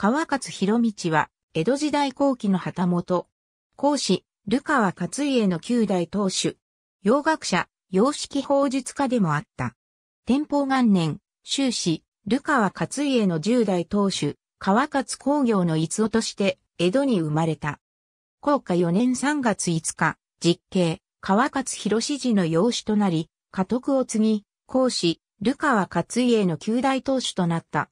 川勝博道は、江戸時代後期の旗本。講師、ルカワ勝家の九代当主。洋学者、洋式法術家でもあった。天保元年、終始、ルカワ勝家の十代当主、川勝工業の逸夫として、江戸に生まれた。高家四年三月五日、実刑、川勝広氏の養子となり、家督を継ぎ、講師、ルカワ勝家の九大当主となった。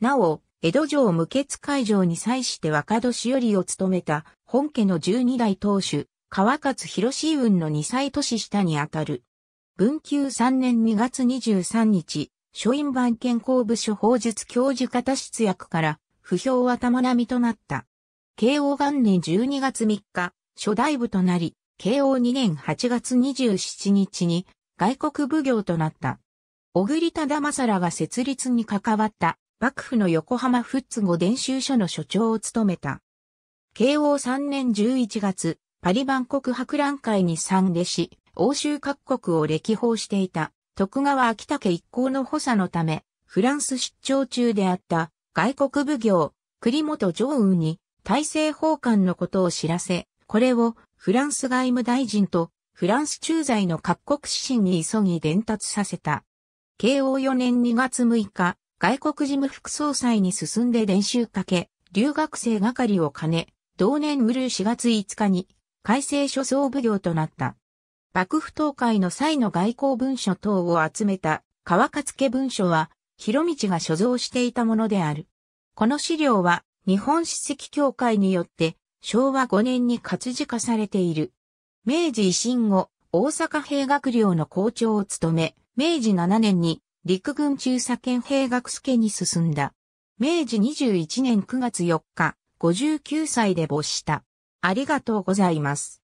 なお、江戸城無欠会場に際して若年寄りを務めた本家の十二代当主、川勝広雲の二歳年下にあたる。文久三年二月二十三日、書院版健康部署法術教授方出役から、不評は玉並となった。慶応元年十二月三日、諸大部となり、慶応二年八月二十七日に外国奉行となった。小栗忠政らが設立に関わった幕府の横浜富津後伝習所の所長を務めた。慶応3年11月、パリ万国博覧会に参列し、欧州各国を歴訪していた、徳川秋武一行の補佐のため、フランス出張中であった外国奉行、栗本常雲に大政奉還のことを知らせ、これをフランス外務大臣とフランス駐在の各国指針に急ぎ伝達させた。慶応4年2月6日、外国事務副総裁に進んで練習かけ、留学生係を兼ね、同年ウルー4月5日に、改正諸総奉行となった。幕府東海の際の外交文書等を集めた川勝家文書は、広道が所蔵していたものである。この資料は、日本史跡協会によって、昭和5年に活字化されている。明治維新後、大阪兵学寮の校長を務め、明治7年に陸軍中佐兼兵学助に進んだ。明治21年9月4日、59歳で没した。ありがとうございます。